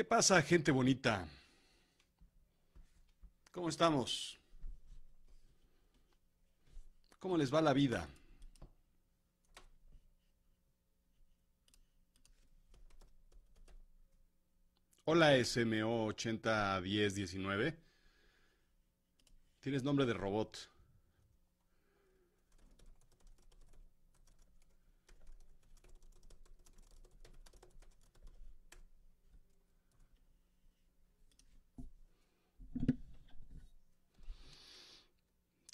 ¿Qué pasa, gente bonita? ¿Cómo estamos? ¿Cómo les va la vida? Hola SMO 801019. Tienes nombre de robot.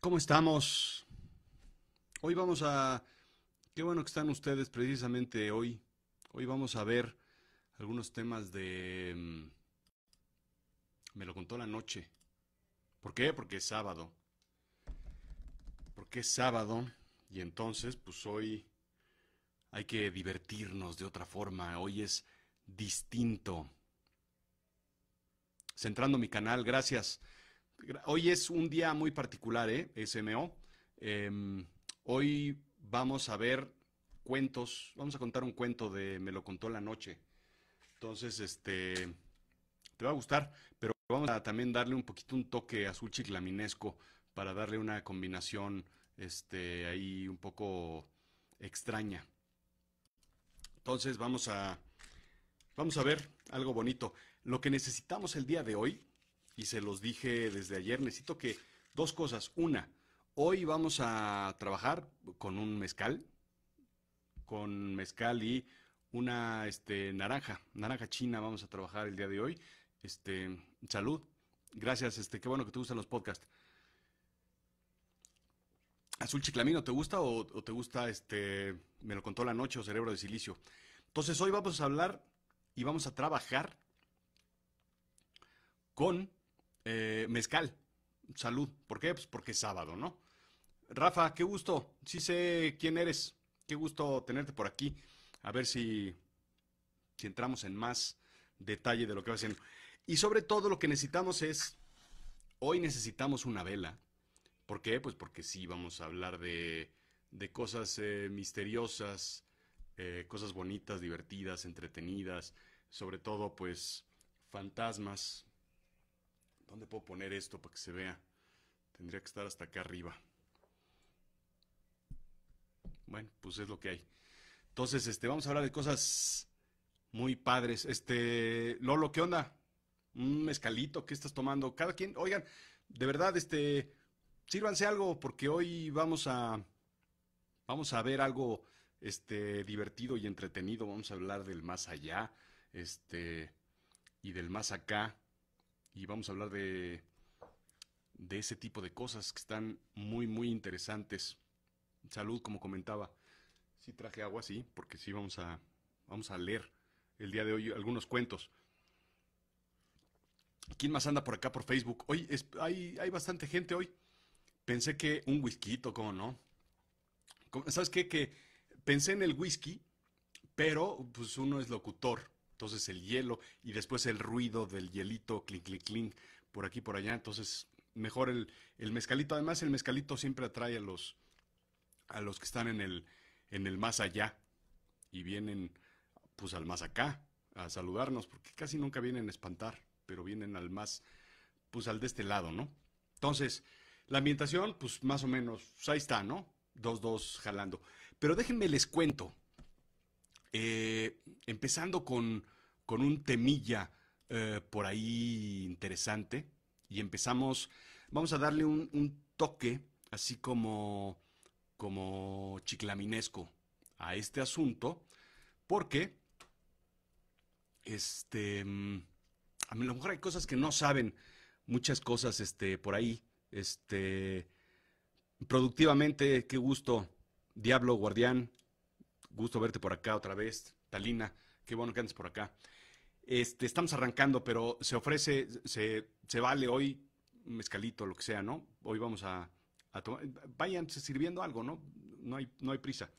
¿Cómo estamos? Hoy vamos a... Qué bueno que están ustedes precisamente hoy. Hoy vamos a ver algunos temas de... Mm, me lo contó la noche. ¿Por qué? Porque es sábado. Porque es sábado y entonces pues hoy hay que divertirnos de otra forma. Hoy es distinto. Centrando mi canal, gracias. Hoy es un día muy particular, ¿eh? SMO. Em, hoy vamos a ver cuentos, vamos a contar un cuento de Me lo contó la noche. Entonces, este, te va a gustar, pero vamos a también darle un poquito un toque azul chiclaminesco para darle una combinación, este, ahí un poco extraña. Entonces, vamos a, vamos a ver algo bonito. Lo que necesitamos el día de hoy y se los dije desde ayer, necesito que dos cosas. Una, hoy vamos a trabajar con un mezcal, con mezcal y una este, naranja, naranja china vamos a trabajar el día de hoy. Este, salud. Gracias, este, qué bueno que te gustan los podcasts. Azul chiclamino, ¿te gusta o, te gusta este, me lo contó la noche o cerebro de silicio? Entonces hoy vamos a hablar y vamos a trabajar con eh, mezcal, salud. ¿Por qué? Pues porque es sábado, ¿no? Rafa, qué gusto. Sí sé quién eres. Qué gusto tenerte por aquí. A ver si, entramos en más detalle de lo que va haciendo. Y sobre todo lo que necesitamos es, hoy necesitamos una vela. ¿Por qué? Pues porque sí, vamos a hablar de, de cosas eh, misteriosas, eh, cosas bonitas, divertidas, entretenidas, sobre todo pues fantasmas, ¿Dónde puedo poner esto para que se vea? Tendría que estar hasta acá arriba. Bueno, pues es lo que hay. Entonces, este, vamos a hablar de cosas muy padres. Este, Lolo, ¿qué onda? Un mezcalito, ¿qué estás tomando? Cada quien, oigan, de verdad, este, sírvanse algo porque hoy vamos a, vamos a ver algo, este, divertido y entretenido. Vamos a hablar del más allá, este, y del más acá y vamos a hablar de, ese tipo de cosas que están muy, muy interesantes. Salud, como comentaba. Sí traje agua, sí, porque sí vamos a, vamos a leer el día de hoy algunos cuentos. ¿Quién más anda por acá por Facebook? Hoy es, hay, bastante gente hoy. Pensé que un whisky, ¿cómo no? ¿Sabes qué? Que pensé en el whisky, pero pues uno es locutor entonces el hielo y después el ruido del hielito, clic, clic, clink, por aquí, por allá. Entonces, mejor el, mezcalito. Además, el mezcalito siempre atrae a los, a los que están en el, en el más allá y vienen pues al más acá a saludarnos, porque casi nunca vienen a espantar, pero vienen al más, pues al de este lado, ¿no? Entonces, la ambientación, pues más o menos, pues, ahí está, ¿no? Dos, dos jalando. Pero déjenme les cuento eh, empezando con, un temilla eh, por ahí interesante. Y empezamos, vamos a darle un, toque así como, como chiclaminesco a este asunto, porque este, mm, a lo mejor hay cosas que no saben, muchas cosas este, por ahí. Este, productivamente, qué gusto, Diablo Guardián, Gusto verte por acá otra vez. Talina, qué bueno que andes por acá. Este, estamos arrancando, pero se ofrece, se, se vale hoy un mezcalito, lo que sea, ¿no? Hoy vamos a, a tomar. Vayan sirviendo algo, ¿no? No hay, no hay prisa.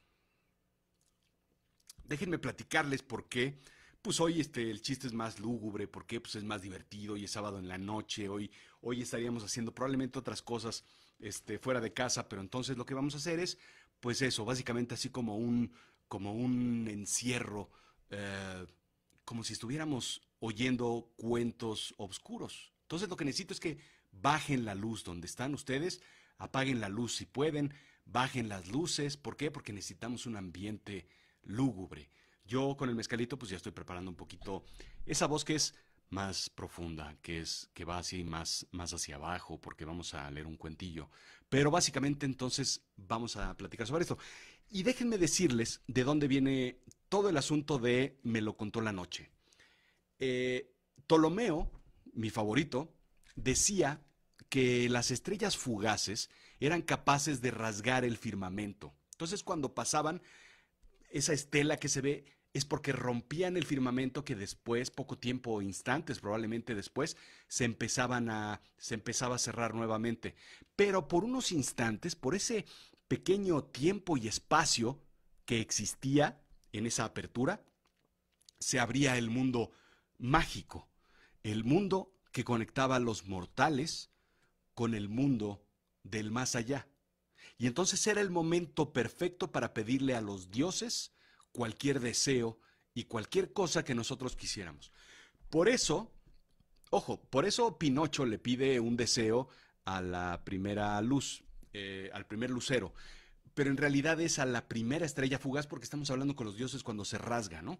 Déjenme platicarles por qué. Pues hoy este, el chiste es más lúgubre, porque pues es más divertido y es sábado en la noche. Hoy, hoy estaríamos haciendo probablemente otras cosas este, fuera de casa, pero entonces lo que vamos a hacer es, pues eso, básicamente así como un como un encierro, eh, como si estuviéramos oyendo cuentos oscuros. Entonces lo que necesito es que bajen la luz donde están ustedes, apaguen la luz si pueden, bajen las luces. ¿Por qué? Porque necesitamos un ambiente lúgubre. Yo con el mezcalito pues ya estoy preparando un poquito esa voz que es más profunda, que es que va así más más hacia abajo porque vamos a leer un cuentillo. Pero básicamente entonces vamos a platicar sobre esto. Y déjenme decirles de dónde viene todo el asunto de Me lo contó la noche. Eh, Ptolomeo, mi favorito, decía que las estrellas fugaces eran capaces de rasgar el firmamento. Entonces cuando pasaban, esa estela que se ve es porque rompían el firmamento que después, poco tiempo, instantes probablemente después, se empezaban a, se empezaba a cerrar nuevamente. Pero por unos instantes, por ese pequeño tiempo y espacio que existía en esa apertura, se abría el mundo mágico, el mundo que conectaba a los mortales con el mundo del más allá. Y entonces era el momento perfecto para pedirle a los dioses cualquier deseo y cualquier cosa que nosotros quisiéramos. Por eso, ojo, por eso Pinocho le pide un deseo a la primera luz, eh, al primer lucero pero en realidad es a la primera estrella fugaz porque estamos hablando con los dioses cuando se rasga, ¿no?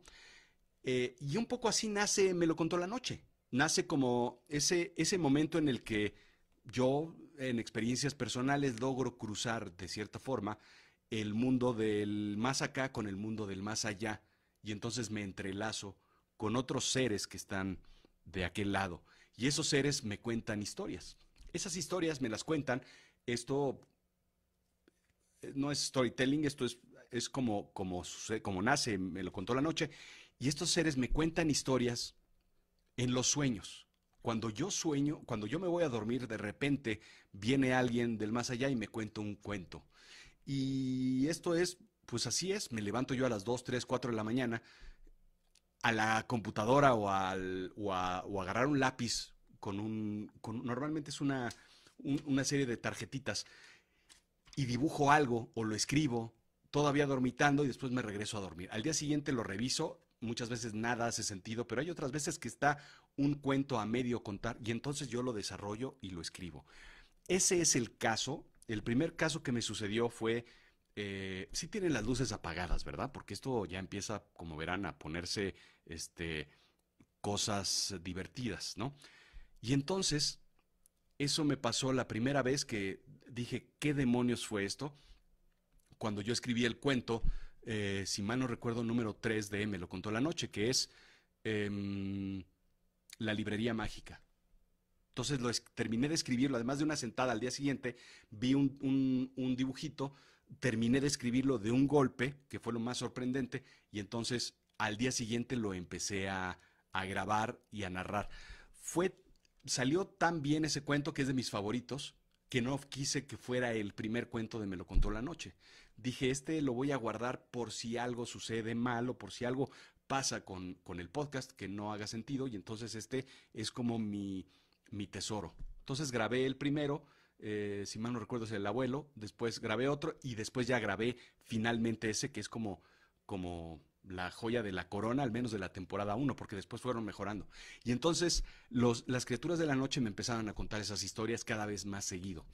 Eh, y un poco así nace, me lo contó la noche, nace como ese, ese momento en el que yo, en experiencias personales, logro cruzar de cierta forma el mundo del más acá con el mundo del más allá, y entonces me entrelazo con otros seres que están de aquel lado, y esos seres me cuentan historias. Esas historias me las cuentan esto eh, no es storytelling, esto es, es como, como, nace, me lo contó la noche. Y estos seres me cuentan historias en los sueños. Cuando yo sueño, cuando yo me voy a dormir, de repente viene alguien del más allá y me cuenta un cuento. Y esto es, pues así es, me levanto yo a las 2, 3, 4 de la mañana a la computadora o, al, o, a, agarrar un lápiz con un, normalmente es una, una serie de tarjetitas y dibujo algo o lo escribo, todavía dormitando y después me regreso a dormir. Al día siguiente lo reviso, muchas veces nada hace sentido, pero hay otras veces que está un cuento a medio contar y entonces yo lo desarrollo y lo escribo. Ese es el caso. El primer caso que me sucedió fue, si eh, sí tienen las luces apagadas, ¿verdad? Porque esto ya empieza, como verán, a ponerse este, cosas divertidas, ¿no? Y entonces eso me pasó la primera vez que dije, ¿qué demonios fue esto? Cuando yo escribí el cuento, eh, si mal no recuerdo, número 3 de Me lo contó la noche, que es em, La librería mágica. Entonces lo terminé de escribirlo, además de una sentada al día siguiente, vi un, dibujito, terminé de escribirlo de un golpe, que fue lo más sorprendente, y entonces al día siguiente lo empecé a, a grabar y a narrar. Fue salió tan bien ese cuento que es de mis favoritos, que no quise que fuera el primer cuento de Me lo contó la noche. Dije, este lo voy a guardar por si algo sucede mal, o por si algo pasa con, el podcast que no haga sentido, y entonces este es como mi, tesoro. Entonces grabé el primero, eh, si mal no recuerdo es el abuelo, después grabé otro y después ya grabé finalmente ese que es como, como la joya de la corona, al menos de la temporada 1, porque después fueron mejorando. Y entonces las criaturas de la noche me empezaron a contar esas historias cada vez más seguido.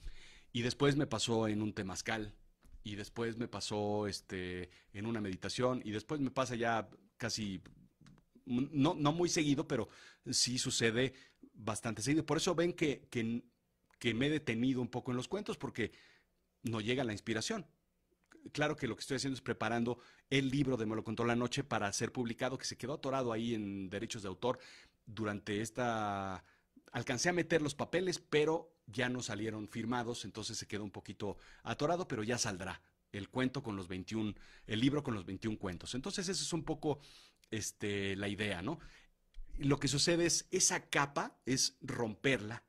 Y después me pasó en un temazcal, y después me pasó este, en una meditación, y después me pasa ya casi, no, muy seguido, pero sí sucede bastante seguido. Por eso ven que, que me he detenido un poco en los cuentos, porque no llega la inspiración claro que lo que estoy haciendo es preparando el libro de Me lo contó la noche para ser publicado, que se quedó atorado ahí en derechos de autor durante esta... Alcancé a meter los papeles, pero ya no salieron firmados, entonces se quedó un poquito atorado, pero ya saldrá el cuento con los 21, el libro con los 21 cuentos. Entonces esa es un poco este, la idea, ¿no? Lo que sucede es esa capa es romperla,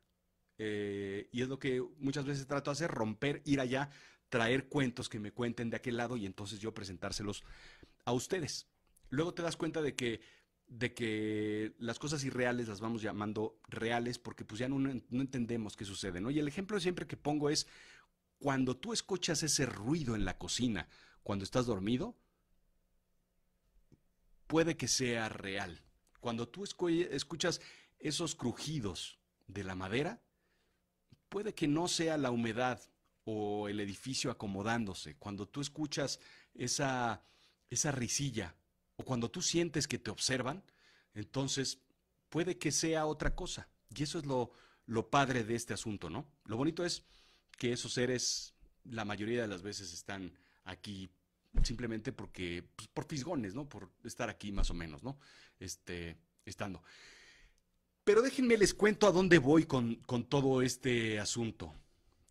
eh, y es lo que muchas veces trato de hacer, romper, ir allá traer cuentos que me cuenten de aquel lado y entonces yo presentárselos a ustedes. Luego te das cuenta de que de que las cosas irreales las vamos llamando reales porque pues ya no, no, entendemos qué sucede, ¿no? Y el ejemplo siempre que pongo es cuando tú escuchas ese ruido en la cocina cuando estás dormido, puede que sea real. Cuando tú escuchas esos crujidos de la madera, puede que no sea la humedad o el edificio acomodándose, cuando tú escuchas esa, esa risilla o cuando tú sientes que te observan, entonces puede que sea otra cosa. Y eso es lo, padre de este asunto, ¿no? Lo bonito es que esos seres la mayoría de las veces están aquí simplemente porque pues, por fisgones, ¿no? Por estar aquí más o menos, ¿no? Este, estando. Pero déjenme les cuento a dónde voy con, con todo este asunto.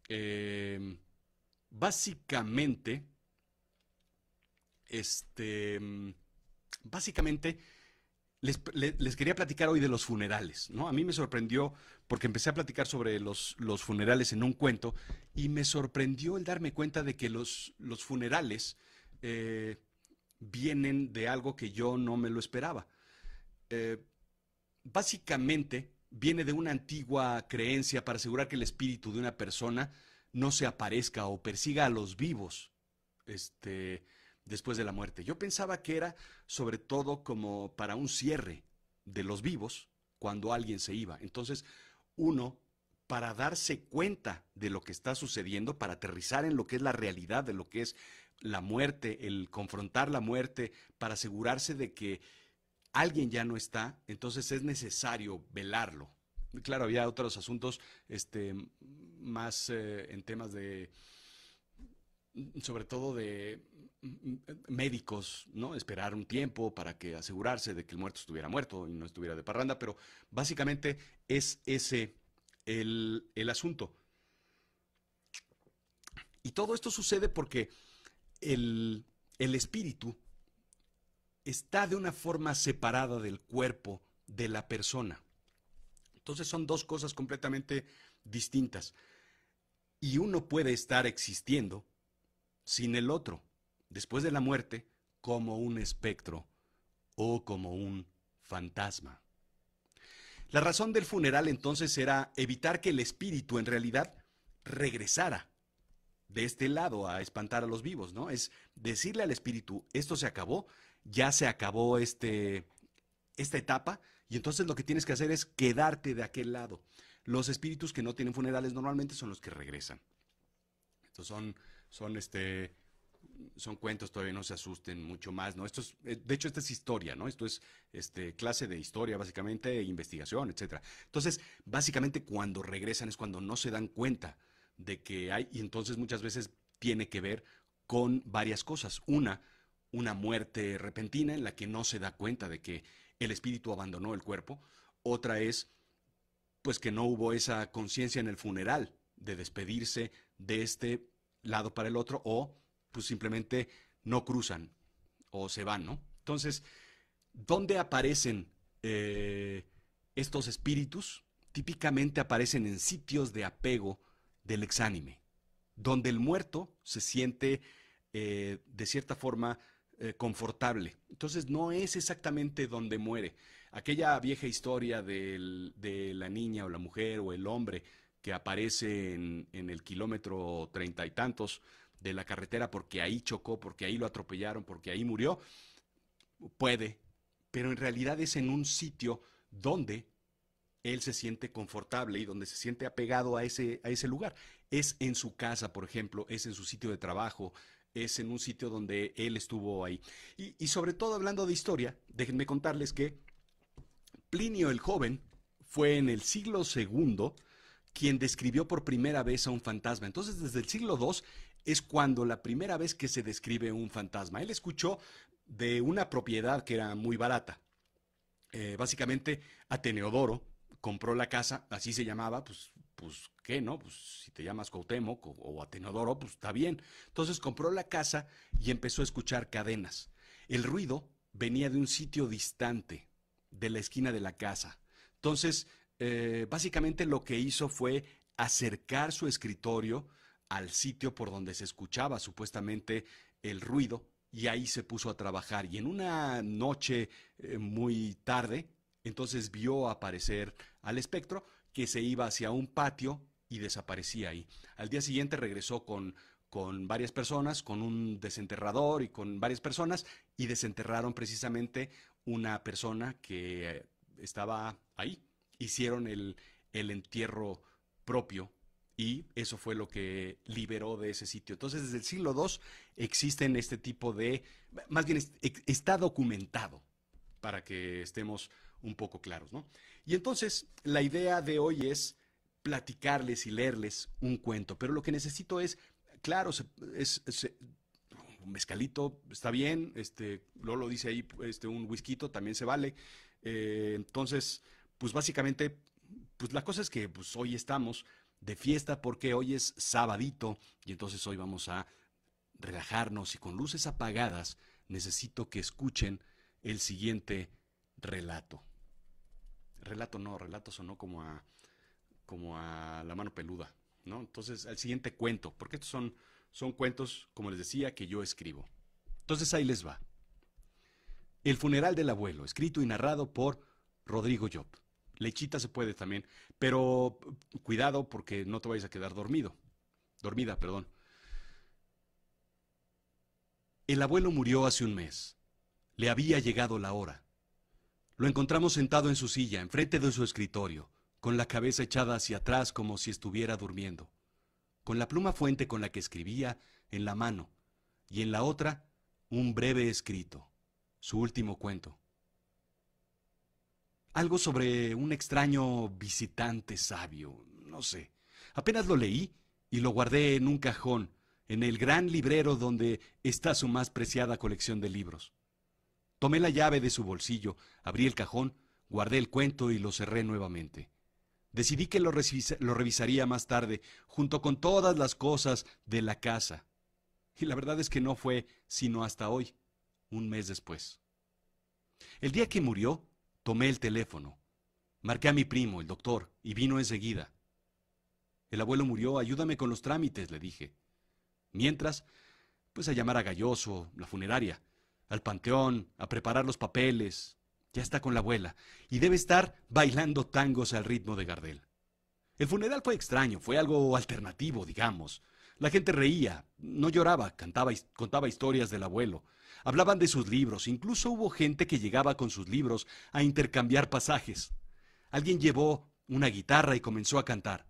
Em, básicamente, este, em, básicamente, les, quería platicar hoy de los funerales, ¿no? A mí me sorprendió, porque empecé a platicar sobre los, funerales en un cuento, y me sorprendió el darme cuenta de que los, los funerales eh, vienen de algo que yo no me lo esperaba. Eh, básicamente, viene de una antigua creencia para asegurar que el espíritu de una persona no se aparezca o persiga a los vivos este, después de la muerte. Yo pensaba que era sobre todo como para un cierre de los vivos cuando alguien se iba. Entonces, uno, para darse cuenta de lo que está sucediendo, para aterrizar en lo que es la realidad, de lo que es la muerte, el confrontar la muerte, para asegurarse de que alguien ya no está, entonces es necesario velarlo. Claro, había otros asuntos este, más eh, en temas de, sobre todo de mm, médicos, ¿no? Esperar un tiempo para que asegurarse de que el muerto estuviera muerto y no estuviera de parranda, pero básicamente es ese el, asunto. Y todo esto sucede porque el espíritu está de una forma separada del cuerpo de la persona. Entonces son dos cosas completamente distintas. Y uno puede estar existiendo sin el otro, después de la muerte, como un espectro o como un fantasma. La razón del funeral entonces era evitar que el espíritu en realidad regresara de este lado a espantar a los vivos, ¿no? Es decirle al espíritu, esto se acabó, ya se acabó este, esta etapa y entonces lo que tienes que hacer es quedarte de aquel lado. Los espíritus que no tienen funerales normalmente son los que regresan. Estos son, son, este, son cuentos, todavía no se asusten mucho más, ¿no? Eh, de hecho, esta es historia, ¿no? Esto es este, clase de historia, básicamente, e investigación, etc. Entonces, básicamente cuando regresan es cuando no se dan cuenta de que hay, y entonces muchas veces tiene que ver con varias cosas. Una, una muerte repentina en la que no se da cuenta de que el espíritu abandonó el cuerpo, otra es pues que no hubo esa conciencia en el funeral de despedirse de este lado para el otro o pues simplemente no cruzan o se van, ¿no? Entonces, ¿dónde aparecen eh, estos espíritus? Típicamente aparecen en sitios de apego del exánime, donde el muerto se siente eh, de cierta forma eh, confortable. Entonces no es exactamente donde muere. Aquella vieja historia de la niña o la mujer o el hombre que aparece en, el kilómetro treinta y tantos de la carretera porque ahí chocó, porque ahí lo atropellaron, porque ahí murió, puede, pero en realidad es en un sitio donde él se siente confortable y donde se siente apegado a ese lugar. Es en su casa, por ejemplo, es en su sitio de trabajo, es en un sitio donde él estuvo ahí. Y, sobre todo hablando de historia, déjenme contarles que Plinio el Joven fue en el siglo II quien describió por primera vez a un fantasma. Entonces, desde el siglo II es cuando la primera vez que se describe un fantasma. Él escuchó de una propiedad que era muy barata. Eh, básicamente, Ateneodoro compró la casa, así se llamaba, pues pues, ¿qué no? Pues si te llamas Cuauhtémoc o, Atenodoro, pues está bien. Entonces compró la casa y empezó a escuchar cadenas. El ruido venía de un sitio distante, de la esquina de la casa. Entonces, eh, básicamente lo que hizo fue acercar su escritorio al sitio por donde se escuchaba supuestamente el ruido y ahí se puso a trabajar. Y en una noche eh, muy tarde, entonces vio aparecer al espectro, que se iba hacia un patio y desaparecía ahí. Al día siguiente regresó con, varias personas, con un desenterrador y con varias personas, y desenterraron precisamente una persona que eh, estaba ahí. Hicieron el, el entierro propio y eso fue lo que liberó de ese sitio. Entonces, desde el siglo II existen este tipo de, más bien está documentado para que estemos un poco claros, ¿no? Y entonces la idea de hoy es platicarles y leerles un cuento, pero lo que necesito es, claro, es, un mezcalito, está bien, este, Lolo dice ahí, este, un whisky también se vale. Eh, entonces, pues básicamente, pues la cosa es que pues, hoy estamos de fiesta porque hoy es sabadito y entonces hoy vamos a relajarnos y con luces apagadas necesito que escuchen el siguiente relato. Relato no, relato sonó como a, como a la mano peluda, ¿no? Entonces, al siguiente cuento, porque estos son, son cuentos, como les decía, que yo escribo. Entonces ahí les va. El funeral del abuelo, escrito y narrado por Rodrigo Job. Lechita se puede también, pero cuidado porque no te vayas a quedar dormido. Dormida, perdón. El abuelo murió hace un mes. Le había llegado la hora. Lo encontramos sentado en su silla, enfrente de su escritorio, con la cabeza echada hacia atrás como si estuviera durmiendo, con la pluma fuente con la que escribía en la mano y en la otra un breve escrito, su último cuento. Algo sobre un extraño visitante sabio, no sé. Apenas lo leí y lo guardé en un cajón, en el gran librero donde está su más preciada colección de libros. Tomé la llave de su bolsillo, abrí el cajón, guardé el cuento y lo cerré nuevamente. Decidí que lo, revisaría más tarde, junto con todas las cosas de la casa. Y la verdad es que no fue sino hasta hoy, un mes después. El día que murió, tomé el teléfono. Marqué a mi primo, el doctor, y vino enseguida. El abuelo murió, ayúdame con los trámites, le dije. Mientras, pues a llamar a Galloso, la funeraria, al panteón, a preparar los papeles. Ya está con la abuela y debe estar bailando tangos al ritmo de Gardel. El funeral fue extraño, fue algo alternativo, digamos. La gente reía, no lloraba, cantaba, contaba historias del abuelo. Hablaban de sus libros, incluso hubo gente que llegaba con sus libros a intercambiar pasajes. Alguien llevó una guitarra y comenzó a cantar.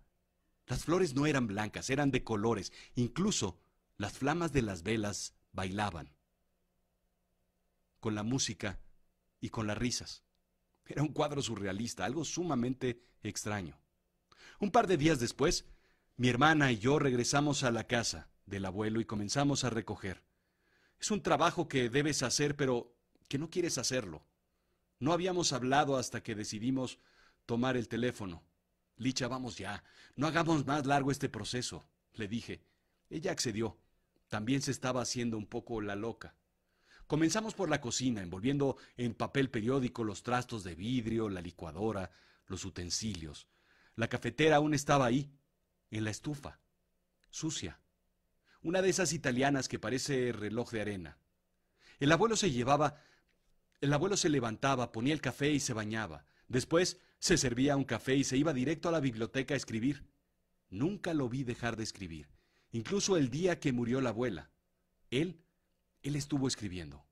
Las flores no eran blancas, eran de colores, incluso las flamas de las velas bailaban con la música y con las risas. Era un cuadro surrealista, algo sumamente extraño. Un par de días después, mi hermana y yo regresamos a la casa del abuelo y comenzamos a recoger. Es un trabajo que debes hacer, pero que no quieres hacerlo. No habíamos hablado hasta que decidimos tomar el teléfono. Licha, vamos ya, no hagamos más largo este proceso, le dije. Ella accedió. También se estaba haciendo un poco la loca. Comenzamos por la cocina, envolviendo en papel periódico los trastos de vidrio, la licuadora, los utensilios. La cafetera aún estaba ahí, en la estufa, sucia. Una de esas italianas que parece reloj de arena. El abuelo se llevaba, el abuelo se levantaba, ponía el café y se bañaba. Después se servía un café y se iba directo a la biblioteca a escribir. Nunca lo vi dejar de escribir, incluso el día que murió la abuela. Él él estuvo escribiendo.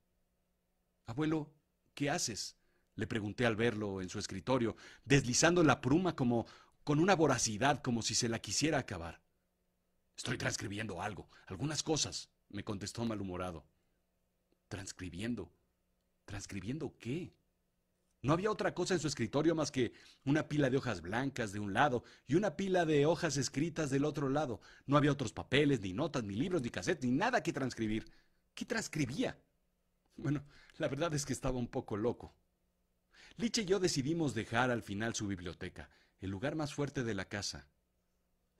Abuelo, ¿qué haces? Le pregunté al verlo en su escritorio, deslizando la pluma como con una voracidad, como si se la quisiera acabar. Estoy transcribiendo algo, algunas cosas, me contestó malhumorado. ¿Transcribiendo? ¿Transcribiendo qué? No había otra cosa en su escritorio más que una pila de hojas blancas de un lado y una pila de hojas escritas del otro lado. No había otros papeles, ni notas, ni libros, ni cassettes, ni nada que transcribir. ¿Qué transcribía? Bueno, la verdad es que estaba un poco loco. Liche y yo decidimos dejar al final su biblioteca, el lugar más fuerte de la casa.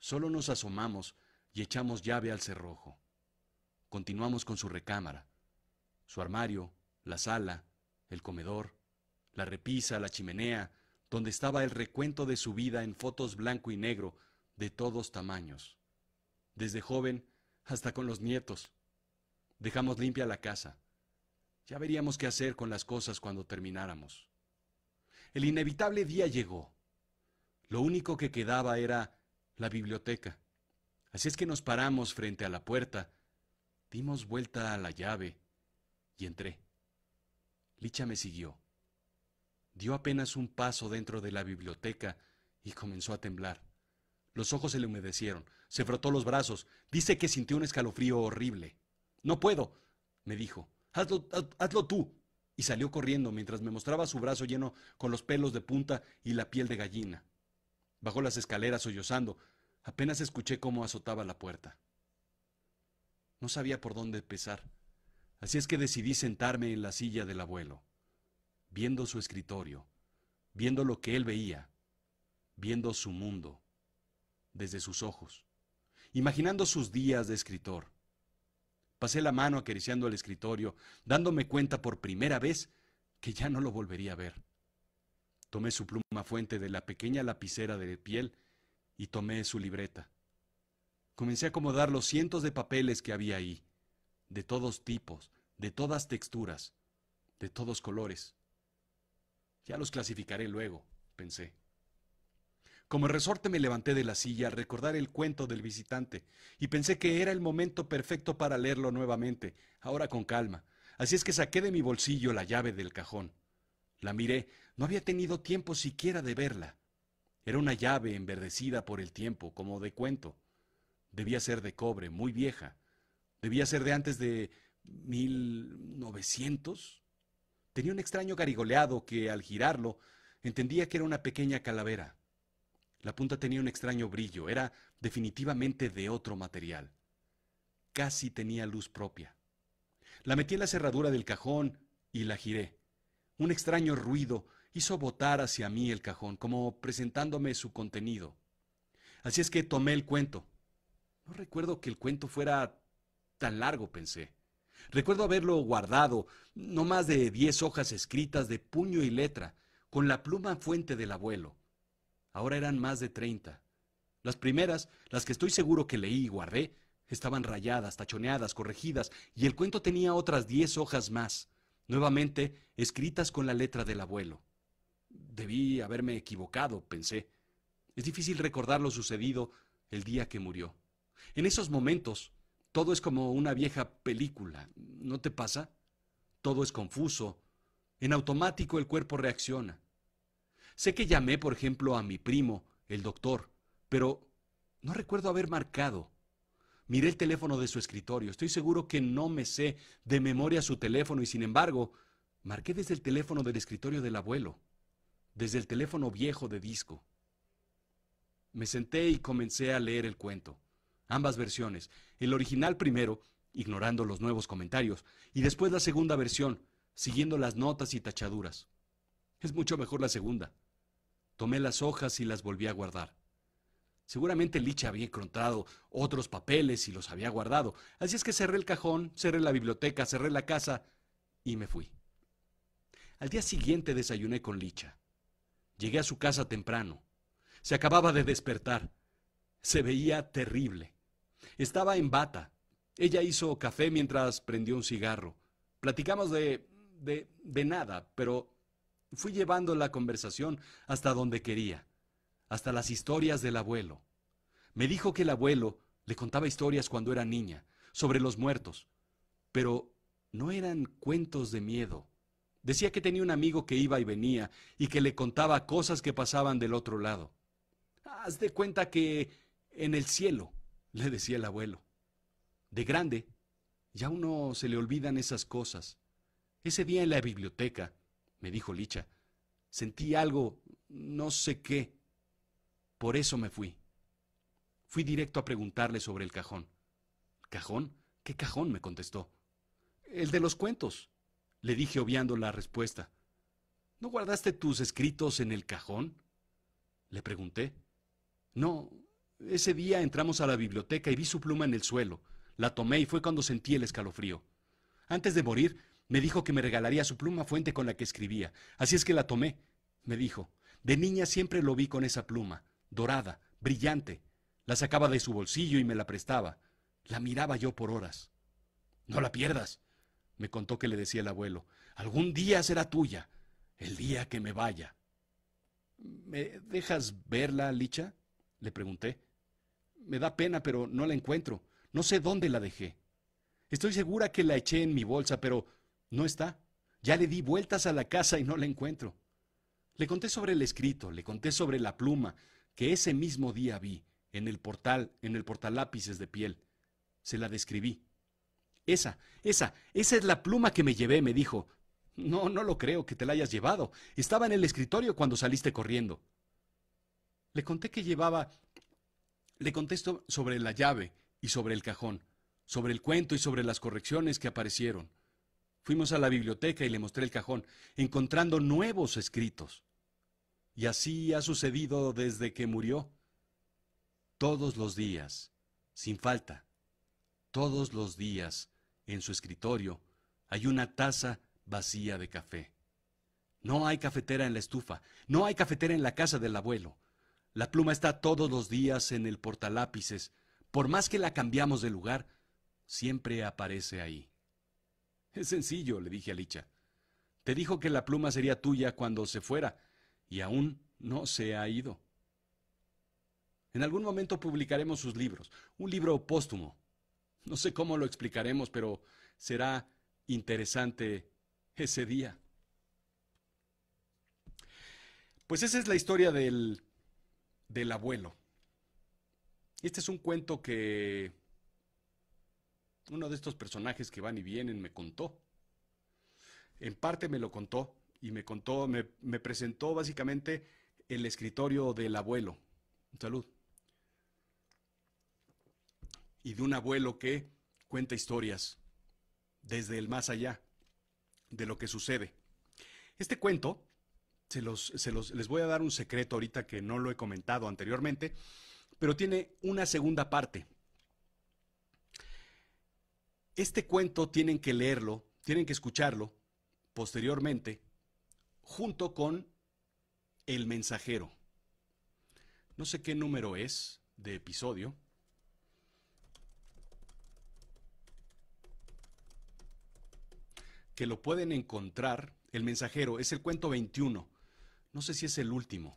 Solo nos asomamos y echamos llave al cerrojo. Continuamos con su recámara, su armario, la sala, el comedor, la repisa, la chimenea, donde estaba el recuento de su vida en fotos blanco y negro de todos tamaños, desde joven hasta con los nietos. Dejamos limpia la casa. Ya veríamos qué hacer con las cosas cuando termináramos. El inevitable día llegó. Lo único que quedaba era la biblioteca. Así es que nos paramos frente a la puerta, dimos vuelta a la llave y entré. Licha me siguió. Dio apenas un paso dentro de la biblioteca y comenzó a temblar. Los ojos se le humedecieron, se frotó los brazos, dice que sintió un escalofrío horrible. No puedo, me dijo. Hazlo, hazlo tú. Y salió corriendo mientras me mostraba su brazo lleno con los pelos de punta y la piel de gallina. Bajó las escaleras sollozando. Apenas escuché cómo azotaba la puerta. No sabía por dónde empezar, así es que decidí sentarme en la silla del abuelo, viendo su escritorio, viendo lo que él veía, viendo su mundo, desde sus ojos, imaginando sus días de escritor, Pasé la mano acariciando el escritorio, dándome cuenta por primera vez que ya no lo volvería a ver. Tomé su pluma fuente de la pequeña lapicera de piel y tomé su libreta. Comencé a acomodar los cientos de papeles que había ahí, de todos tipos, de todas texturas, de todos colores. Ya los clasificaré luego, pensé. Como resorte me levanté de la silla al recordar el cuento del visitante, y pensé que era el momento perfecto para leerlo nuevamente, ahora con calma. Así es que saqué de mi bolsillo la llave del cajón. La miré, no había tenido tiempo siquiera de verla. Era una llave enverdecida por el tiempo, como de cuento. Debía ser de cobre, muy vieja. Debía ser de antes de mil... novecientos. Tenía un extraño garigoleado que, al girarlo, entendía que era una pequeña calavera. La punta tenía un extraño brillo, era definitivamente de otro material. Casi tenía luz propia. La metí en la cerradura del cajón y la giré. Un extraño ruido hizo botar hacia mí el cajón, como presentándome su contenido. Así es que tomé el cuento. No recuerdo que el cuento fuera tan largo, pensé. Recuerdo haberlo guardado, no más de diez hojas escritas de puño y letra, con la pluma fuente del abuelo. Ahora eran más de treinta. Las primeras, las que estoy seguro que leí y guardé, estaban rayadas, tachoneadas, corregidas, y el cuento tenía otras diez hojas más, nuevamente escritas con la letra del abuelo. Debí haberme equivocado, pensé. Es difícil recordar lo sucedido el día que murió. En esos momentos, todo es como una vieja película, ¿no te pasa? Todo es confuso. En automático el cuerpo reacciona. Sé que llamé, por ejemplo, a mi primo, el doctor, pero no recuerdo haber marcado. Miré el teléfono de su escritorio. Estoy seguro que no me sé de memoria su teléfono y sin embargo, marqué desde el teléfono del escritorio del abuelo, desde el teléfono viejo de disco. Me senté y comencé a leer el cuento. Ambas versiones. El original primero, ignorando los nuevos comentarios, y después la segunda versión, siguiendo las notas y tachaduras. Es mucho mejor la segunda. Tomé las hojas y las volví a guardar. Seguramente Licha había encontrado otros papeles y los había guardado. Así es que cerré el cajón, cerré la biblioteca, cerré la casa y me fui. Al día siguiente desayuné con Licha. Llegué a su casa temprano. Se acababa de despertar. Se veía terrible. Estaba en bata. Ella hizo café mientras prendió un cigarro. Platicamos de... de... de nada, pero Fui llevando la conversación hasta donde quería, hasta las historias del abuelo. Me dijo que el abuelo le contaba historias cuando era niña, sobre los muertos, pero no eran cuentos de miedo. Decía que tenía un amigo que iba y venía y que le contaba cosas que pasaban del otro lado. Haz de cuenta que en el cielo, le decía el abuelo. De grande, ya uno se le olvidan esas cosas. Ese día en la biblioteca, me dijo Licha. Sentí algo, no sé qué. Por eso me fui. Fui directo a preguntarle sobre el cajón. ¿Cajón? ¿Qué cajón? me contestó. El de los cuentos, le dije obviando la respuesta. ¿No guardaste tus escritos en el cajón? Le pregunté. No, ese día entramos a la biblioteca y vi su pluma en el suelo. La tomé y fue cuando sentí el escalofrío. Antes de morir, me dijo que me regalaría su pluma fuente con la que escribía. Así es que la tomé, me dijo. De niña siempre lo vi con esa pluma, dorada, brillante. La sacaba de su bolsillo y me la prestaba. La miraba yo por horas. No la pierdas, me contó que le decía el abuelo. Algún día será tuya, el día que me vaya. ¿Me dejas verla, Licha? le pregunté. Me da pena, pero no la encuentro. No sé dónde la dejé. Estoy segura que la eché en mi bolsa, pero no está. Ya le di vueltas a la casa y no la encuentro. Le conté sobre el escrito, le conté sobre la pluma que ese mismo día vi en el portal, en el portalápices de piel. Se la describí. Esa, esa, esa es la pluma que me llevé, me dijo. No, no lo creo que te la hayas llevado. Estaba en el escritorio cuando saliste corriendo. Le conté que llevaba... Le contesto sobre la llave y sobre el cajón, sobre el cuento y sobre las correcciones que aparecieron. Fuimos a la biblioteca y le mostré el cajón, encontrando nuevos escritos. Y así ha sucedido desde que murió. Todos los días, sin falta, todos los días, en su escritorio, hay una taza vacía de café. No hay cafetera en la estufa, no hay cafetera en la casa del abuelo. La pluma está todos los días en el portalápices. Por más que la cambiamos de lugar, siempre aparece ahí. Es sencillo, le dije a Licha. Te dijo que la pluma sería tuya cuando se fuera, y aún no se ha ido. En algún momento publicaremos sus libros, un libro póstumo. No sé cómo lo explicaremos, pero será interesante ese día. Pues esa es la historia del, del abuelo. Este es un cuento que uno de estos personajes que van y vienen me contó. En parte me lo contó y me contó, me, presentó básicamente el escritorio del abuelo. Salud. Y de un abuelo que cuenta historias desde el más allá de lo que sucede. Este cuento, se los, se los, les voy a dar un secreto ahorita que no lo he comentado anteriormente, pero tiene una segunda parte. Este cuento tienen que leerlo, tienen que escucharlo posteriormente junto con El mensajero. No sé qué número es de episodio. Que lo pueden encontrar. El mensajero es el cuento 21. No sé si es el último.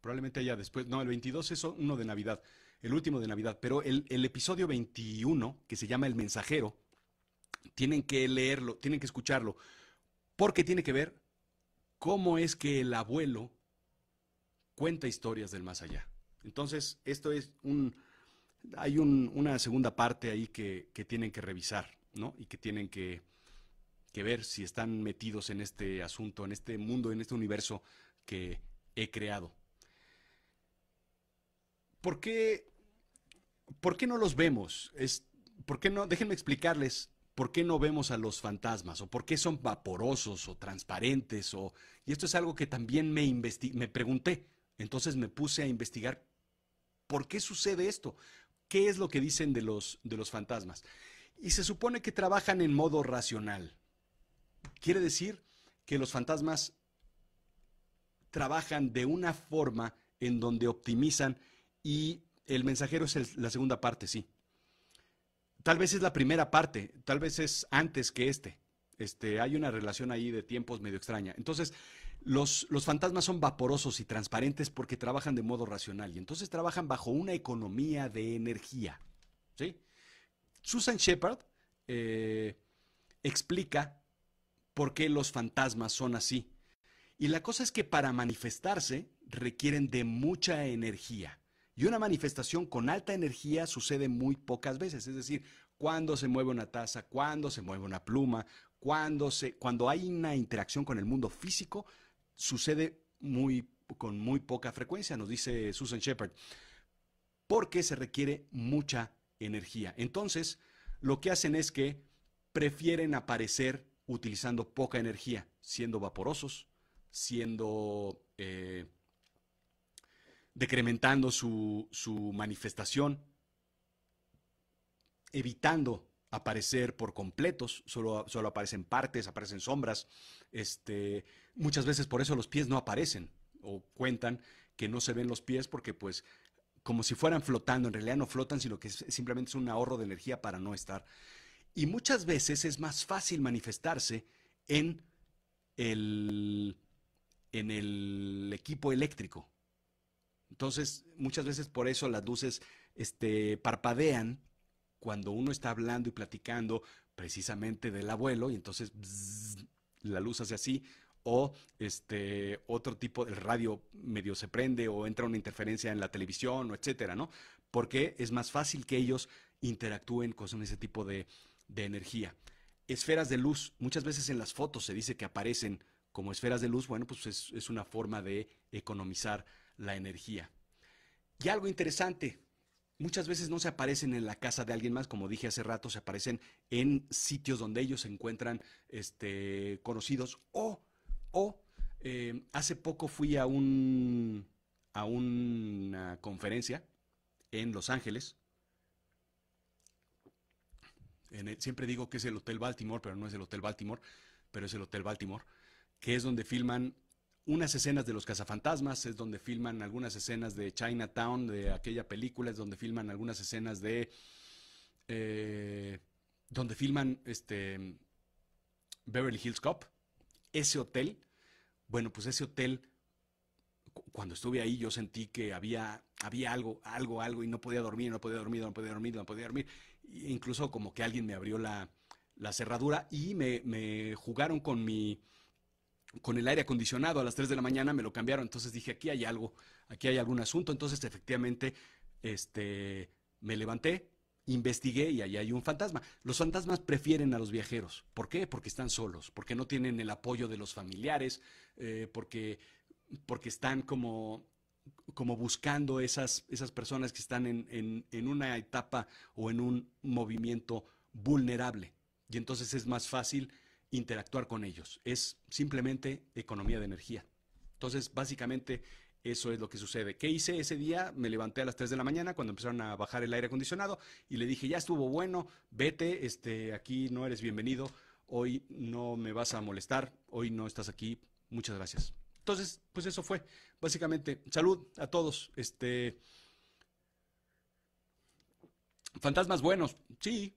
Probablemente allá después. No, el 22 es uno de Navidad el último de Navidad, pero el, episodio 21, que se llama El Mensajero, tienen que leerlo, tienen que escucharlo, porque tiene que ver cómo es que el abuelo cuenta historias del más allá. Entonces, esto es un... Hay una segunda parte ahí que, tienen que revisar, ¿no? Y que tienen que ver si están metidos en este asunto, en este mundo, en este universo que he creado. ¿por qué, por qué no los vemos? Es, ¿por qué no? Déjenme explicarles por qué no vemos a los fantasmas o por qué son vaporosos o transparentes. O, y esto es algo que también me, me pregunté. Entonces me puse a investigar por qué sucede esto. ¿Qué es lo que dicen de los, de los fantasmas? Y se supone que trabajan en modo racional. Quiere decir que los fantasmas trabajan de una forma en donde optimizan y el mensajero es la segunda parte, sí. Tal vez es la primera parte, tal vez es antes que este. Este, hay una relación ahí de tiempos medio extraña. Entonces, los, fantasmas son vaporosos y transparentes porque trabajan de modo racional y entonces trabajan bajo una economía de energía. Susan Shepard eh, explica por qué los fantasmas son así. Y la cosa es que para manifestarse requieren de mucha energía. Y una manifestación con alta energía sucede muy pocas veces, es decir, cuando se mueve una taza, cuando se mueve una pluma, cuando, se, cuando hay una interacción con el mundo físico, sucede muy, con muy poca frecuencia, nos dice Susan Shepard, porque se requiere mucha energía. Entonces, lo que hacen es que prefieren aparecer utilizando poca energía, siendo vaporosos, siendo eh, decrementando su, manifestación, evitando aparecer por completos, solo, aparecen partes, aparecen sombras. Este, muchas veces por eso los pies no aparecen o cuentan que no se ven los pies porque pues como si fueran flotando, en realidad no flotan, sino que simplemente es un ahorro de energía para no estar. Y muchas veces es más fácil manifestarse en en el equipo eléctrico, entonces, muchas veces por eso las luces este, parpadean cuando uno está hablando y platicando precisamente del abuelo y entonces la luz hace así o este otro tipo el radio medio se prende o entra una interferencia en la televisión o etcétera, ¿no? Porque es más fácil que ellos interactúen con ese tipo de, energía. Esferas de luz, muchas veces en las fotos se dice que aparecen como esferas de luz, bueno, pues es, es una forma de economizar la energía. Y algo interesante, muchas veces no se aparecen en la casa de alguien más, como dije hace rato, se aparecen en sitios donde ellos se encuentran este, conocidos. O, o em, hace poco fui a, un, a una conferencia en Los Ángeles. siempre digo que es el Hotel Baltimore, pero no es el Hotel Baltimore, pero es el Hotel Baltimore, que es donde filman unas escenas de los cazafantasmas, es donde filman algunas escenas de Chinatown, de aquella película, es donde filman algunas escenas de... Eh, donde filman este, Beverly Hills Cop, ese hotel, bueno, pues ese hotel, cuando estuve ahí yo sentí que había, había algo, algo, algo, y no podía dormir, no podía dormir, no podía dormir, no podía dormir. incluso como que alguien me abrió la, cerradura y me, me jugaron con mi con el aire acondicionado a las 3 de la mañana me lo cambiaron. Entonces dije, aquí hay algo, aquí hay algún asunto. Entonces efectivamente este, me levanté, investigué y ahí hay un fantasma. Los fantasmas prefieren a los viajeros. ¿Por qué? Porque están solos, porque no tienen el apoyo de los familiares, eh, porque, porque están como como buscando esas, esas personas que están en, en una etapa o en un movimiento vulnerable. Y entonces es más fácil interactuar con ellos. Es simplemente economía de energía. Entonces, básicamente, eso es lo que sucede. ¿Qué hice ese día? Me levanté a las 3 de la mañana cuando empezaron a bajar el aire acondicionado y le dije, ya estuvo bueno, vete, este, aquí no eres bienvenido, hoy no me vas a molestar, hoy no estás aquí, muchas gracias. Entonces, pues eso fue, básicamente, salud a todos. Este, fantasmas buenos, sí,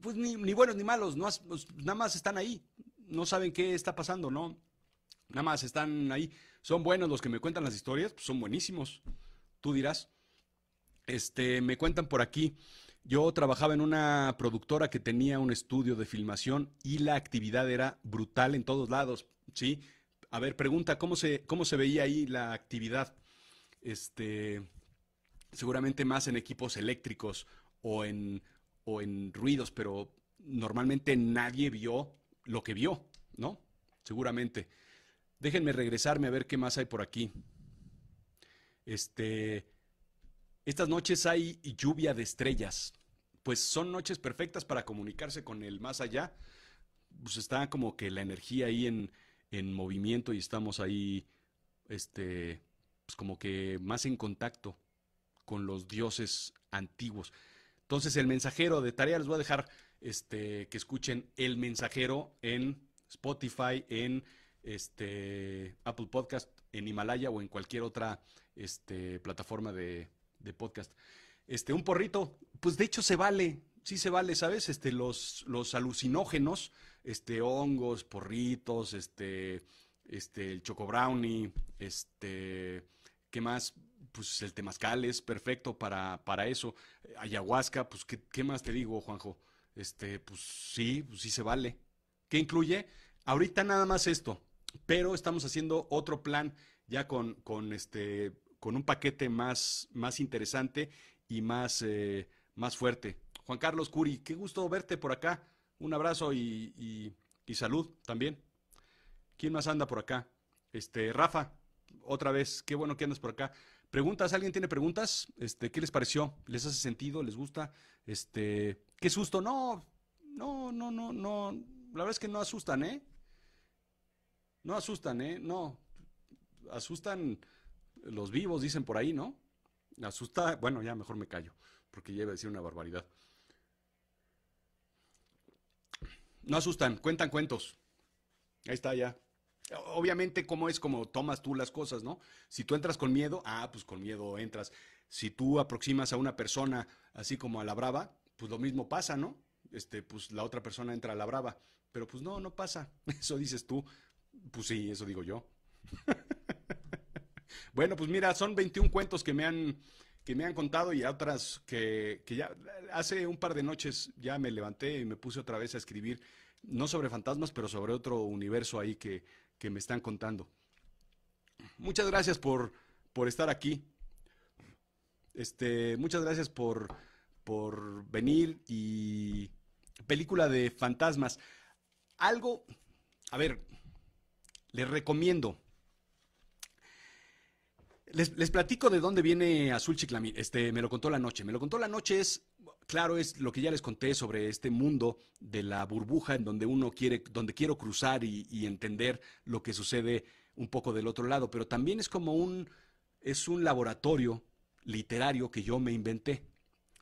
pues ni, buenos ni malos, no, pues, nada más están ahí, no saben qué está pasando, ¿no? Nada más están ahí. Son buenos los que me cuentan las historias, pues, son buenísimos. Tú dirás. Este, me cuentan por aquí. Yo trabajaba en una productora que tenía un estudio de filmación y la actividad era brutal en todos lados, ¿sí? A ver, pregunta, ¿cómo se, cómo se veía ahí la actividad? Este, seguramente más en equipos eléctricos o en, o en ruidos, pero normalmente nadie vio lo que vio, ¿no? Seguramente. Déjenme regresarme a ver qué más hay por aquí. Este, estas noches hay lluvia de estrellas. Pues son noches perfectas para comunicarse con el más allá. Pues está como que la energía ahí en, en movimiento y estamos ahí, este, pues como que más en contacto con los dioses antiguos. Entonces, el mensajero de tarea, les voy a dejar este, que escuchen el mensajero en Spotify, en este, Apple Podcast, en Himalaya o en cualquier otra este, plataforma de, podcast. Este, un porrito, pues de hecho se vale, sí se vale, ¿sabes? Este, los, los alucinógenos, este, hongos, porritos, este, este, el choco brownie, este, ¿qué más? pues el temazcal es perfecto para, para eso. Ayahuasca, pues ¿qué, más te digo, Juanjo? Este, pues sí, pues sí se vale. ¿Qué incluye? Ahorita nada más esto, pero estamos haciendo otro plan ya con, con, este, con un paquete más, más interesante y más, eh, más fuerte. Juan Carlos Curi, qué gusto verte por acá. Un abrazo y, y, y salud también. ¿Quién más anda por acá? Este, Rafa, otra vez, qué bueno que andas por acá. Preguntas, ¿alguien tiene preguntas? Este, ¿qué les pareció? ¿Les hace sentido? ¿Les gusta? Este, qué susto. No, no, no, no, no. La verdad es que no asustan, ¿eh? No asustan, ¿eh? No. Asustan los vivos, dicen por ahí, ¿no? Asusta, bueno, ya mejor me callo, porque ya iba a decir una barbaridad. No asustan, cuentan cuentos. Ahí está ya. Obviamente, cómo es como tomas tú las cosas, ¿no? Si tú entras con miedo, ah, pues con miedo entras. Si tú aproximas a una persona así como a la brava, pues lo mismo pasa, ¿no? Este, pues la otra persona entra a la brava. Pero pues no, no pasa. Eso dices tú. Pues sí, eso digo yo. bueno, pues mira, son 21 cuentos que me han, que me han contado y otras que, que ya hace un par de noches ya me levanté y me puse otra vez a escribir, no sobre fantasmas, pero sobre otro universo ahí que que me están contando. Muchas gracias por, por estar aquí. Este, muchas gracias por, por venir y película de fantasmas. Algo, a ver, les recomiendo. Les, platico de dónde viene Azul Chiclamín. Este, me lo contó la noche. Me lo contó la noche es claro es lo que ya les conté sobre este mundo de la burbuja en donde uno quiere, donde quiero cruzar y, entender lo que sucede un poco del otro lado, pero también es como un, es un laboratorio literario que yo me inventé.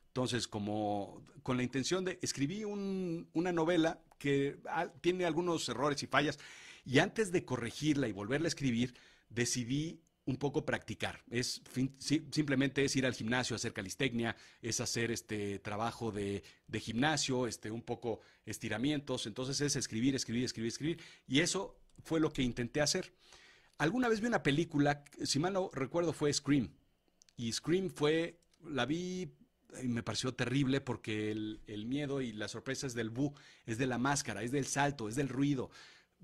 Entonces, como con la intención de escribí una novela que ah, tiene algunos errores y fallas, y antes de corregirla y volverla a escribir, decidí un poco practicar. Es simplemente es ir al gimnasio, hacer calistecnia, es hacer este trabajo de, de, gimnasio, este, un poco estiramientos. Entonces es escribir, escribir, escribir, escribir. Y eso fue lo que intenté hacer. Alguna vez vi una película, si mal no recuerdo, fue Scream. Y Scream fue, la vi y me pareció terrible porque el, el miedo y las sorpresas del bu, es de la máscara, es del salto, es del ruido,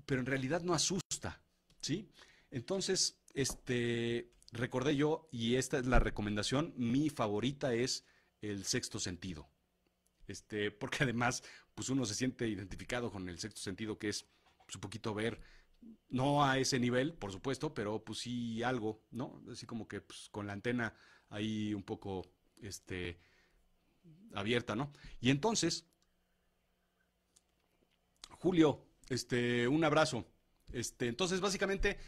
pero en realidad no asusta, ¿sí? Entonces, este, recordé yo, y esta es la recomendación, mi favorita es el sexto sentido. Este, porque además, pues uno se siente identificado con el sexto sentido, que es pues, un poquito ver, no a ese nivel, por supuesto, pero pues sí algo, ¿no? Así como que pues, con la antena ahí un poco este, abierta, ¿no? Y entonces, Julio, este, un abrazo. Este, entonces, básicamente,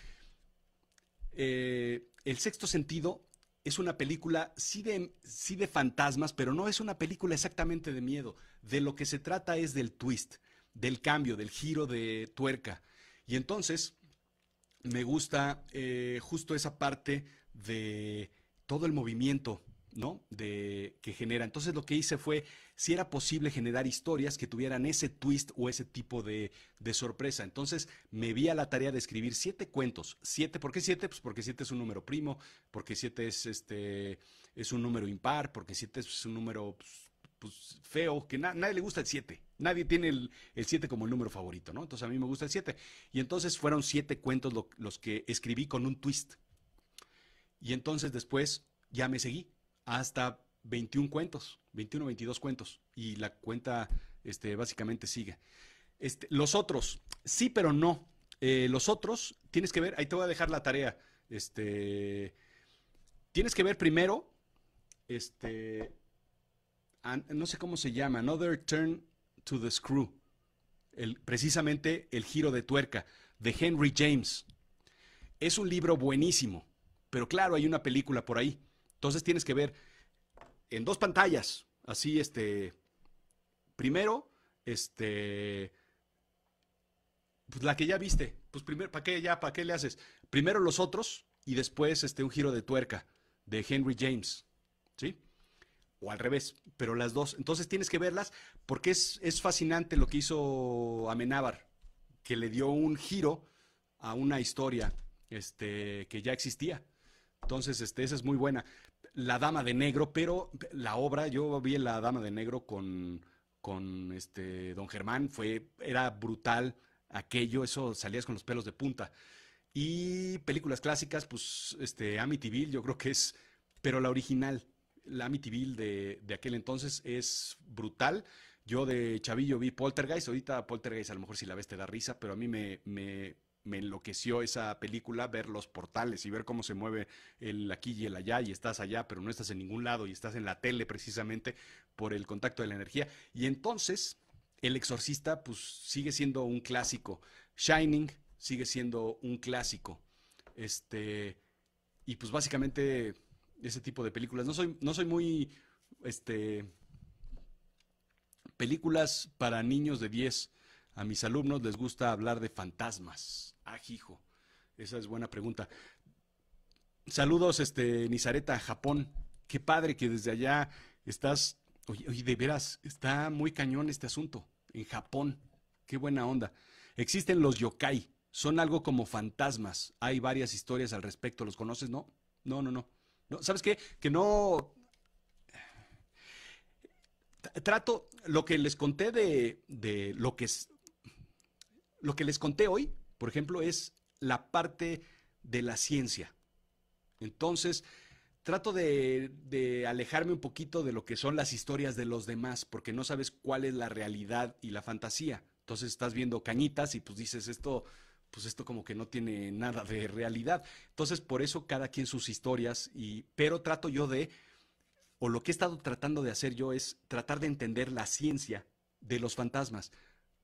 eh, el sexto sentido es una película sí de, sí de fantasmas, pero no es una película exactamente de miedo. De lo que se trata es del twist, del cambio, del giro de tuerca. Y entonces me gusta eh, justo esa parte de todo el movimiento ¿no? De, que genera. Entonces lo que hice fue, si era posible generar historias que tuvieran ese twist o ese tipo de, sorpresa. Entonces me vi a la tarea de escribir siete cuentos. Siete, ¿por qué siete? Pues porque siete es un número primo, porque siete es, este, es un número impar, porque siete es un número pues, pues, feo, que nadie le gusta el siete. Nadie tiene el, 7 como el número favorito, ¿no? Entonces a mí me gusta el 7. Y entonces fueron siete cuentos los que escribí con un twist. Y entonces después ya me seguí hasta 21 cuentos, 21 22 cuentos, y la cuenta este, básicamente sigue. Este, los otros, sí, pero no. Eh, los otros, tienes que ver, ahí te voy a dejar la tarea. Este, tienes que ver primero, este, no sé cómo se llama, Another Turn to the Screw, el, precisamente el giro de tuerca de Henry James. Es un libro buenísimo, pero claro, hay una película por ahí. Entonces tienes que ver en dos pantallas, así este, primero, este, pues la que ya viste, pues primero, ¿para qué ya, para qué le haces? Primero los otros y después este, un giro de tuerca de Henry James, ¿sí? O al revés, pero las dos. Entonces tienes que verlas porque es, es fascinante lo que hizo Amenábar, que le dio un giro a una historia este, que ya existía. Entonces, este, esa es muy buena. La Dama de Negro, pero la obra, yo vi La Dama de Negro con, con este Don Germán, fue, era brutal aquello, eso salías con los pelos de punta. Y películas clásicas, pues este, Amityville, yo creo que es, pero la original, la Amityville de, aquel entonces es brutal. Yo de chavillo vi Poltergeist, ahorita Poltergeist a lo mejor si la ves te da risa, pero a mí me, me me enloqueció esa película, ver los portales y ver cómo se mueve el aquí y el allá, y estás allá, pero no estás en ningún lado, y estás en la tele precisamente por el contacto de la energía. Y entonces, El Exorcista, pues sigue siendo un clásico. Shining sigue siendo un clásico. Este, y pues básicamente ese tipo de películas. No soy, no soy muy, este, películas para niños de 10 a mis alumnos les gusta hablar de fantasmas. Ah, hijo, esa es buena pregunta. Saludos, este, Nizareta, Japón. Qué padre que desde allá estás. Oye, de veras, está muy cañón este asunto. En Japón. Qué buena onda. Existen los yokai. Son algo como fantasmas. Hay varias historias al respecto. ¿Los conoces? No, no, no, no. no ¿Sabes qué? Que no. Trato, lo que les conté de, de lo que es lo que les conté hoy, por ejemplo, es la parte de la ciencia. Entonces, trato de, alejarme un poquito de lo que son las historias de los demás, porque no sabes cuál es la realidad y la fantasía. Entonces estás viendo cañitas y pues dices esto, pues esto como que no tiene nada de realidad. Entonces, por eso cada quien sus historias, y, pero trato yo de, o lo que he estado tratando de hacer yo es tratar de entender la ciencia de los fantasmas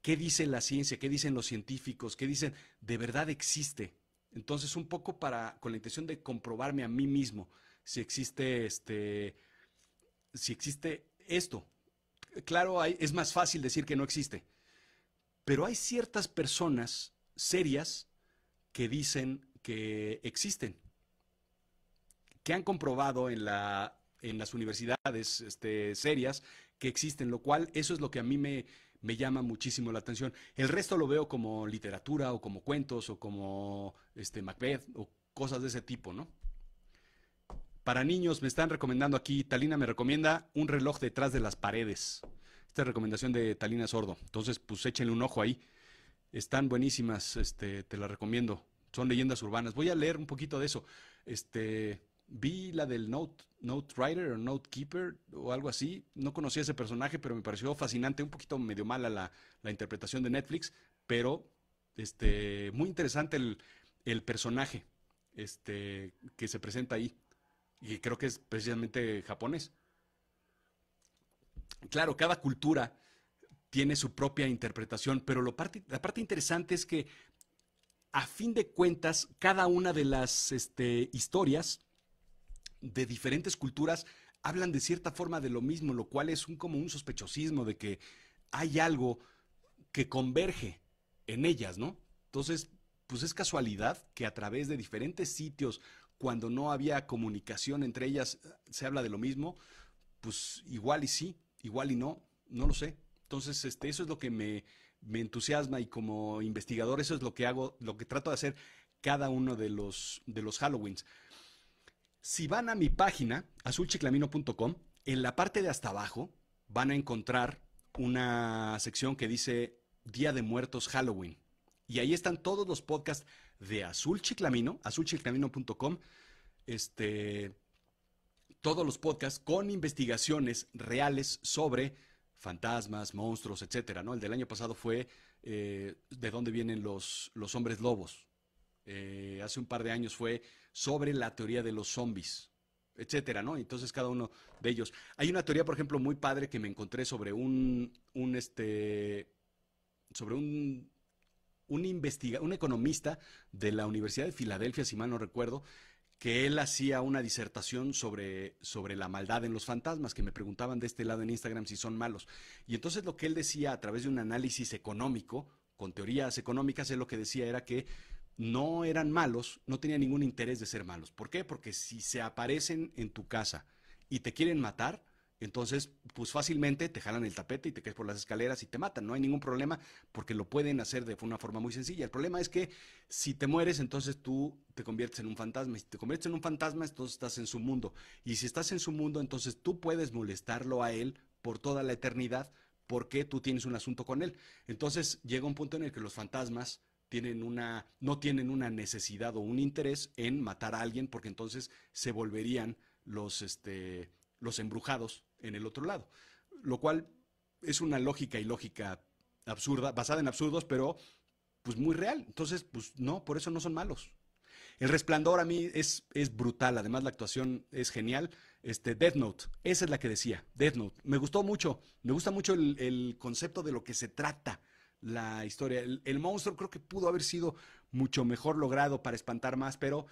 qué dice la ciencia, qué dicen los científicos, qué dicen, de verdad existe. Entonces, un poco para, con la intención de comprobarme a mí mismo si existe este, si existe esto. Claro, es más fácil decir que no existe. Pero hay ciertas personas serias que dicen que existen, que han comprobado en, la, en las universidades este, serias que existen, lo cual eso es lo que a mí me, me llama muchísimo la atención. El resto lo veo como literatura o como cuentos o como este, Macbeth o cosas de ese tipo, ¿no? Para niños me están recomendando aquí, Talina me recomienda un reloj detrás de las paredes. Esta recomendación de Talina Sordo. Entonces, pues échenle un ojo ahí. Están buenísimas, este, te las recomiendo. Son leyendas urbanas. Voy a leer un poquito de eso. Este, Vi la del Note, Note o Note Keeper o algo así. No conocía ese personaje, pero me pareció fascinante. Un poquito medio mala la, la interpretación de Netflix, pero este, muy interesante el, personaje este, que se presenta ahí. Y creo que es precisamente japonés. Claro, cada cultura tiene su propia interpretación, pero la parte interesante es que a fin de cuentas, cada una de las este, historias de diferentes culturas hablan de cierta forma de lo mismo, lo cual es un, como un sospechosismo de que hay algo que converge en ellas, ¿no? Entonces, pues es casualidad que a través de diferentes sitios, cuando no había comunicación entre ellas, se habla de lo mismo, pues igual y sí, igual y no, no lo sé. Entonces, este, eso es lo que me, me entusiasma y como investigador eso es lo que hago, lo que trato de hacer cada uno de los, de los Halloweens. Si van a mi página, azulchiclamino.com, en la parte de hasta abajo van a encontrar una sección que dice Día de Muertos Halloween. Y ahí están todos los podcasts de Azul Chiclamino, azulchiclamino.com, este, todos los podcasts con investigaciones reales sobre fantasmas, monstruos, etcétera, ¿no? El del año pasado fue eh, de dónde vienen los, los hombres lobos. Eh, hace un par de años fue sobre la teoría de los zombies, etcétera, ¿no? Entonces cada uno de ellos. Hay una teoría, por ejemplo, muy padre que me encontré sobre un, este, sobre un, un, investiga un economista de la Universidad de Filadelfia, si mal no recuerdo, que él hacía una disertación sobre, sobre la maldad en los fantasmas, que me preguntaban de este lado en Instagram si son malos. Y entonces lo que él decía a través de un análisis económico, con teorías económicas, él lo que decía era que no eran malos, no tenían ningún interés de ser malos. ¿Por qué? Porque si se aparecen en tu casa y te quieren matar, entonces, pues fácilmente te jalan el tapete y te caes por las escaleras y te matan. No hay ningún problema porque lo pueden hacer de una forma muy sencilla. El problema es que si te mueres, entonces tú te conviertes en un fantasma. Si te conviertes en un fantasma, entonces estás en su mundo. Y si estás en su mundo, entonces tú puedes molestarlo a él por toda la eternidad porque tú tienes un asunto con él. Entonces llega un punto en el que los fantasmas tienen una, no tienen una necesidad o un interés en matar a alguien, porque entonces se volverían los, este, los embrujados en el otro lado. Lo cual es una lógica y lógica absurda, basada en absurdos, pero pues muy real. Entonces, pues no, por eso no son malos. El resplandor a mí es, es brutal, además la actuación es genial. Este, Death Note, esa es la que decía, Death Note. Me gustó mucho, me gusta mucho el, el concepto de lo que se trata la historia. El, monstruo creo que pudo haber sido mucho mejor logrado para espantar más, pero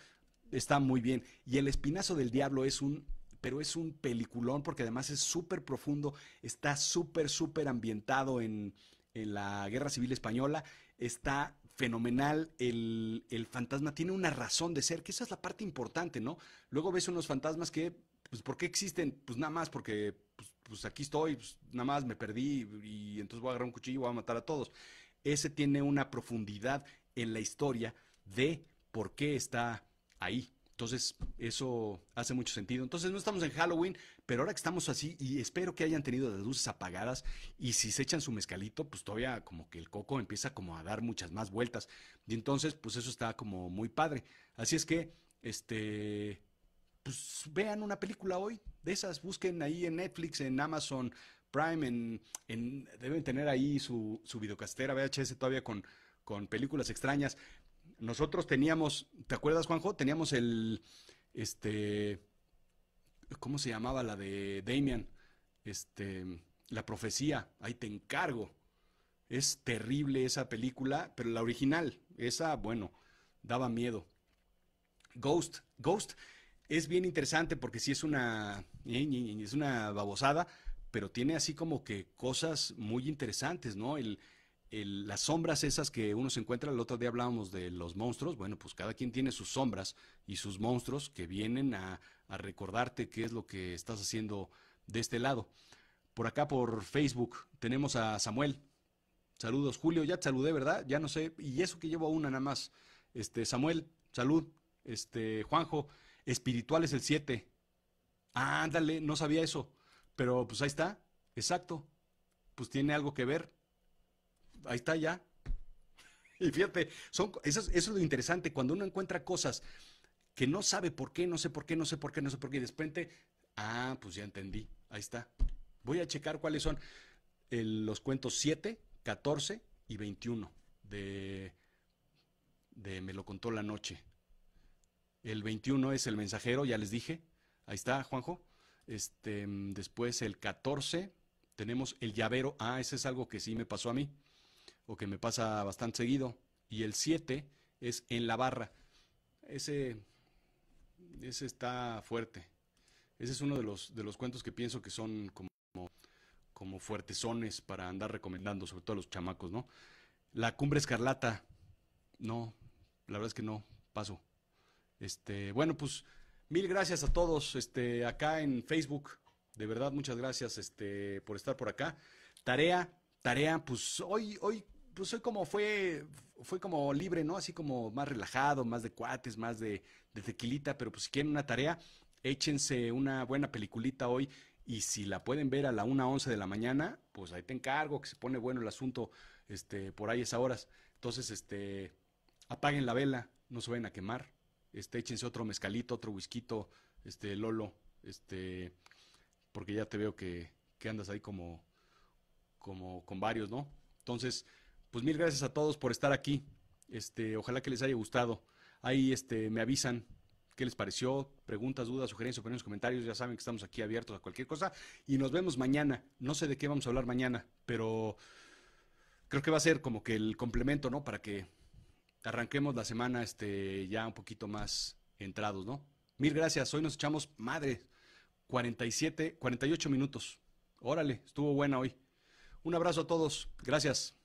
está muy bien. Y el espinazo del diablo es un, pero es un peliculón porque además es súper profundo, está súper, súper ambientado en, la Guerra Civil Española, está fenomenal el, el fantasma, tiene una razón de ser, que esa es la parte importante, ¿no? Luego ves unos fantasmas que, pues, ¿por qué existen? Pues nada más porque pues aquí estoy, pues, nada más me perdí y entonces voy a agarrar un cuchillo y voy a matar a todos. Ese tiene una profundidad en la historia de por qué está ahí. Entonces, eso hace mucho sentido. Entonces, no estamos en Halloween, pero ahora que estamos así, y espero que hayan tenido las luces apagadas, y si se echan su mezcalito, pues todavía como que el coco empieza como a dar muchas más vueltas. Y entonces, pues eso está como muy padre. Así es que, este, pues vean una película hoy de esas, busquen ahí en Netflix, en Amazon Prime, en, deben tener ahí su, su videocastera VHS todavía con, con películas extrañas. Nosotros teníamos, ¿te acuerdas Juanjo? Teníamos el, este, ¿cómo se llamaba la de Damian? Este, La Profecía, ahí te encargo. Es terrible esa película, pero la original, esa, bueno, daba miedo. Ghost, Ghost, es bien interesante porque sí es una, es una babosada, pero tiene así como que cosas muy interesantes, ¿no? El, las sombras esas que uno se encuentra, el otro día hablábamos de los monstruos, bueno, pues cada quien tiene sus sombras y sus monstruos que vienen a, recordarte qué es lo que estás haciendo de este lado. Por acá por Facebook tenemos a Samuel. Saludos, Julio, ya te saludé, ¿verdad? Ya no sé, y eso que llevo a una nada más. Este, Samuel, salud. Este, Juanjo, Espiritual es el 7. Ándale, no sabía eso. Pero pues ahí está, exacto. Pues tiene algo que ver. Ahí está ya. Y fíjate, son, eso, es lo interesante. Cuando uno encuentra cosas que no sabe por qué, no sé por qué, no sé por qué, no sé por qué, y de repente, ah, pues ya entendí. Ahí está. Voy a checar cuáles son los cuentos 7, 14 y 21 de, de Me lo contó la noche. El 21 es el mensajero, ya les dije. Ahí está, Juanjo. Este, después el 14 tenemos el llavero. Ah, ese es algo que sí me pasó a mí, o que me pasa bastante seguido. Y el 7 es en la barra. Ese, ese está fuerte. Ese es uno de los, de los cuentos que pienso que son como, como fuertezones para andar recomendando, sobre todo a los chamacos, ¿no? La cumbre escarlata. No, la verdad es que no, paso. Este, bueno, pues mil gracias a todos este, acá en Facebook. De verdad, muchas gracias este, por estar por acá. Tarea, tarea, pues hoy, hoy, pues hoy como fue, fue como libre, ¿no? Así como más relajado, más de cuates, más de, de tequilita, pero pues si quieren una tarea, échense una buena peliculita hoy. Y si la pueden ver a la una de la mañana, pues ahí te encargo, que se pone bueno el asunto este, por ahí esas horas. Entonces, este, apaguen la vela, no se vayan a quemar este, échense otro mezcalito, otro whisky, este, Lolo, este, porque ya te veo que, que andas ahí como, como con varios, ¿no? Entonces, pues mil gracias a todos por estar aquí. Este, ojalá que les haya gustado. Ahí este, me avisan qué les pareció, preguntas, dudas, sugerencias, opiniones, comentarios. Ya saben que estamos aquí abiertos a cualquier cosa. Y nos vemos mañana. No sé de qué vamos a hablar mañana, pero creo que va a ser como que el complemento, ¿no? Para que arranquemos la semana este, ya un poquito más entrados, ¿no? Mil gracias, hoy nos echamos, madre, 47, 48 minutos. Órale, estuvo buena hoy. Un abrazo a todos, gracias.